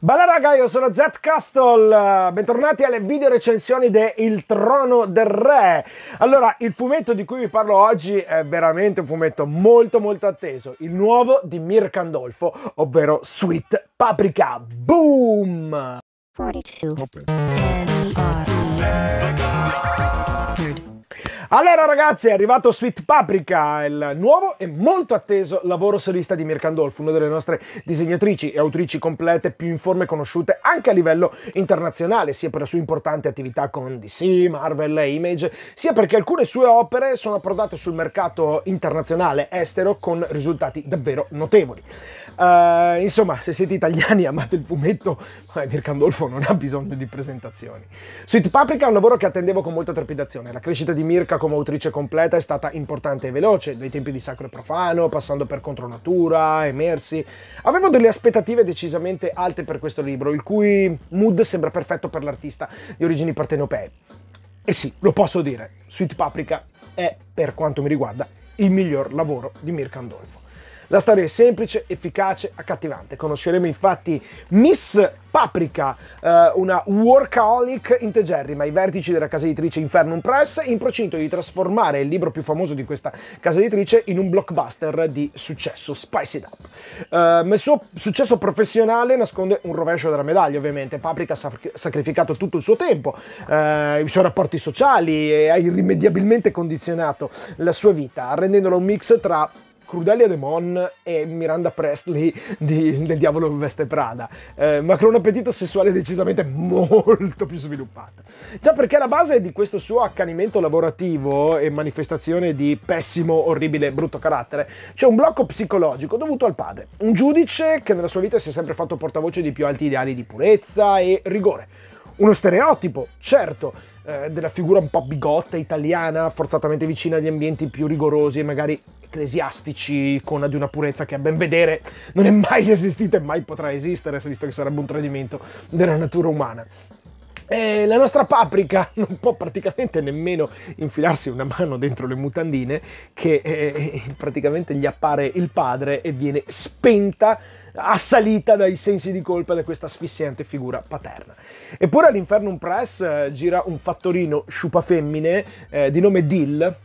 Bella raga, io sono Zet Castle, bentornati alle video recensioni de Il Trono del Re. Allora, il fumetto di cui vi parlo oggi è veramente un fumetto molto molto atteso, il nuovo di Mir Candolfo, ovvero Sweet Paprika. Boom! 42. Allora ragazzi è arrivato Sweet Paprika, il nuovo e molto atteso lavoro solista di Mirka una delle nostre disegnatrici e autrici complete più in forme conosciute anche a livello internazionale, sia per la sua importante attività con DC, Marvel e Image, sia perché alcune sue opere sono approdate sul mercato internazionale estero con risultati davvero notevoli. Uh, insomma, se siete italiani e amate il fumetto, Mirkandolfo non ha bisogno di presentazioni. Sweet Paprika è un lavoro che attendevo con molta trepidazione, la crescita di Mirka Bianca come autrice completa è stata importante e veloce, dai tempi di Sacro e Profano, passando per Contronatura, Emersi. Avevo delle aspettative decisamente alte per questo libro, il cui mood sembra perfetto per l'artista di origini partenopee. E sì, lo posso dire, Sweet Paprika è, per quanto mi riguarda, il miglior lavoro di Mir Candolfo. La storia è semplice, efficace, accattivante. Conosceremo infatti Miss Paprika, eh, una workaholic integerrima ai vertici della casa editrice Infernum Press, in procinto di trasformare il libro più famoso di questa casa editrice in un blockbuster di successo, Spice It Up. Eh, ma il suo successo professionale nasconde un rovescio della medaglia, ovviamente. Paprika ha sacrificato tutto il suo tempo, eh, i suoi rapporti sociali e ha irrimediabilmente condizionato la sua vita, rendendola un mix tra Crudelia Demon e Miranda Presley di, del Diavolo Veste Prada, eh, ma con un appetito sessuale decisamente molto più sviluppato. Già perché la base di questo suo accanimento lavorativo e manifestazione di pessimo, orribile, brutto carattere, c'è un blocco psicologico dovuto al padre, un giudice che nella sua vita si è sempre fatto portavoce di più alti ideali di purezza e rigore. Uno stereotipo, certo, eh, della figura un po' bigotta italiana, forzatamente vicina agli ambienti più rigorosi e magari ecclesiastici, con di una purezza che a ben vedere non è mai esistita e mai potrà esistere, visto che sarebbe un tradimento della natura umana. Eh, la nostra paprika non può praticamente nemmeno infilarsi una mano dentro le mutandine che eh, eh, praticamente gli appare il padre e viene spenta assalita dai sensi di colpa da questa asfissiante figura paterna. Eppure all'Infernum Press eh, gira un fattorino sciupa femmine eh, di nome Dill,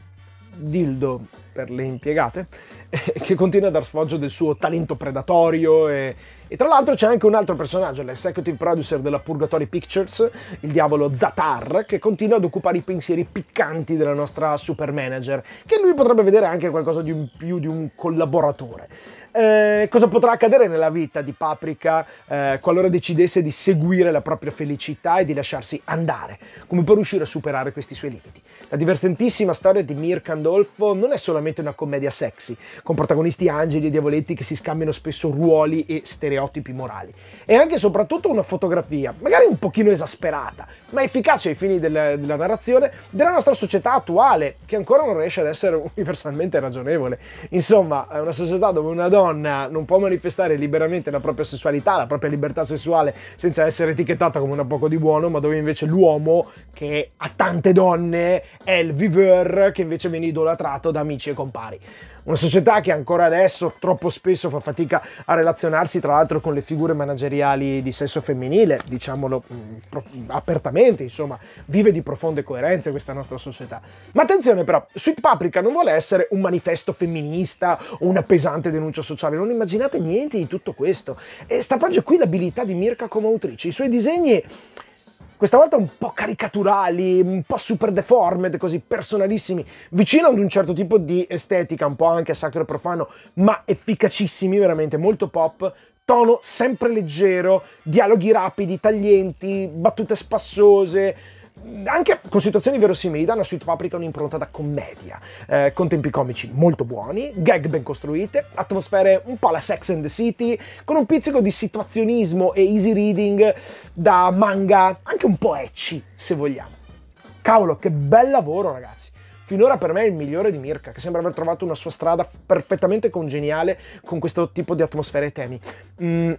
dildo per le impiegate, che continua a dar sfoggio del suo talento predatorio e e tra l'altro c'è anche un altro personaggio, l'executive producer della Purgatory Pictures, il diavolo Zatar, che continua ad occupare i pensieri piccanti della nostra super manager, che lui potrebbe vedere anche qualcosa di un, più di un collaboratore. Eh, cosa potrà accadere nella vita di Paprika eh, qualora decidesse di seguire la propria felicità e di lasciarsi andare, come per riuscire a superare questi suoi limiti. La divertentissima storia di Mir Candolfo non è solamente una commedia sexy, con protagonisti angeli e diavoletti che si scambiano spesso ruoli e stereotipi morali, è anche e soprattutto una fotografia, magari un pochino esasperata, ma efficace ai fini del, della narrazione della nostra società attuale, che ancora non riesce ad essere universalmente ragionevole. Insomma, è una società dove una donna donna eh, non può manifestare liberamente la propria sessualità, la propria libertà sessuale senza essere etichettata come una poco di buono, ma dove invece l'uomo che ha tante donne è il viveur che invece viene idolatrato da amici e compari. Una società che ancora adesso troppo spesso fa fatica a relazionarsi tra l'altro con le figure manageriali di sesso femminile, diciamolo mm, apertamente, insomma, vive di profonde coerenze questa nostra società. Ma attenzione però, Sweet Paprika non vuole essere un manifesto femminista o una pesante denuncia sociale, non immaginate niente di tutto questo. E sta proprio qui l'abilità di Mirka come autrice, i suoi disegni questa volta un po' caricaturali, un po' super deformed, così personalissimi, vicino ad un certo tipo di estetica, un po' anche sacro e profano, ma efficacissimi, veramente molto pop, tono sempre leggero, dialoghi rapidi, taglienti, battute spassose anche con situazioni verosimili danno a Sweet Paprika un'impronta da commedia, eh, con tempi comici molto buoni, gag ben costruite, atmosfere un po' la Sex and the City, con un pizzico di situazionismo e easy reading da manga, anche un po' ecci se vogliamo. Cavolo, che bel lavoro ragazzi! finora per me è il migliore di Mirka, che sembra aver trovato una sua strada perfettamente congeniale con questo tipo di atmosfere e temi. Mm,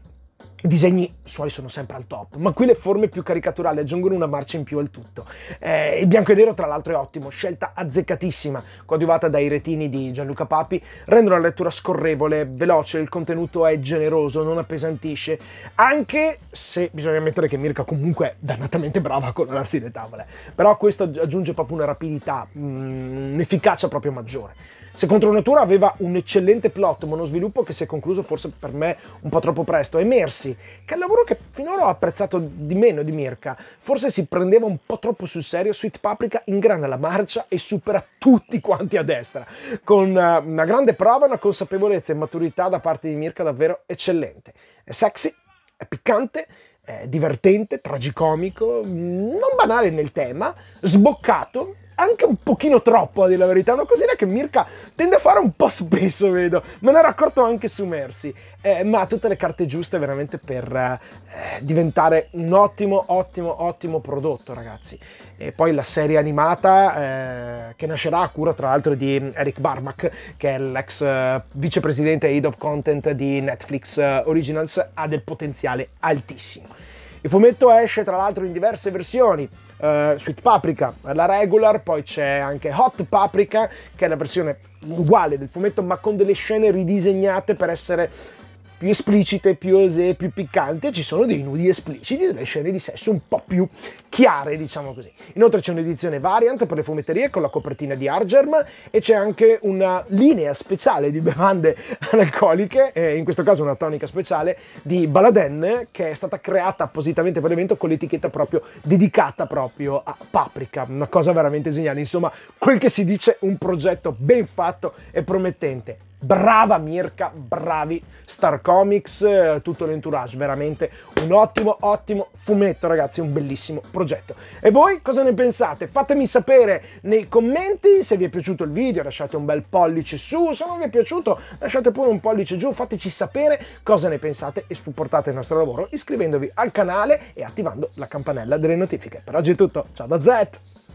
i disegni suoi sono sempre al top, ma qui le forme più caricaturali aggiungono una marcia in più al tutto. Eh, il bianco e nero tra l'altro è ottimo, scelta azzeccatissima, coadiuvata dai retini di Gianluca Papi, rendono la lettura scorrevole, veloce, il contenuto è generoso, non appesantisce, anche se bisogna ammettere che Mirka comunque è dannatamente brava a colorarsi le tavole, però questo aggiunge proprio una rapidità, mm, un'efficacia proprio maggiore. Se contro natura aveva un eccellente plot, ma uno sviluppo che si è concluso forse per me un po' troppo presto, emersi Rossi, che è un lavoro che finora ho apprezzato di meno di Mirka. Forse si prendeva un po' troppo sul serio, Sweet Paprika ingrana la marcia e supera tutti quanti a destra, con eh, una grande prova, una consapevolezza e maturità da parte di Mirka davvero eccellente. È sexy, è piccante, è divertente, tragicomico, mm, non banale nel tema, sboccato, anche un pochino troppo a dire la verità, una cosina che Mirka tende a fare un po' spesso, vedo, me ne ero accorto anche su Mercy, eh, ma ha tutte le carte giuste veramente per eh, diventare un ottimo, ottimo, ottimo prodotto, ragazzi. E poi la serie animata eh, che nascerà a cura tra l'altro di Eric Barmack, che è l'ex eh, vicepresidente e head of content di Netflix eh, Originals, ha del potenziale altissimo. Il fumetto esce tra l'altro in diverse versioni, eh, Sweet Paprika, la regular, poi c'è anche Hot Paprika, che è la versione uguale del fumetto, ma con delle scene ridisegnate per essere più esplicite, più osè, più piccante, ci sono dei nudi espliciti, delle scene di sesso un po' più chiare, diciamo così. Inoltre c'è un'edizione variant per le fumetterie con la copertina di Argerm e c'è anche una linea speciale di bevande analcoliche, eh, in questo caso una tonica speciale, di Baladen che è stata creata appositamente per l'evento con l'etichetta proprio dedicata proprio a Paprika, una cosa veramente geniale. Insomma, quel che si dice un progetto ben fatto e promettente. Brava Mirka, bravi Star Comics, eh, tutto l'entourage, veramente un ottimo, ottimo fumetto ragazzi, un bellissimo progetto. E voi cosa ne pensate? Fatemi sapere nei commenti se vi è piaciuto il video, lasciate un bel pollice su, se non vi è piaciuto lasciate pure un pollice giù, fateci sapere cosa ne pensate e supportate il nostro lavoro iscrivendovi al canale e attivando la campanella delle notifiche. Per oggi è tutto, ciao da Z!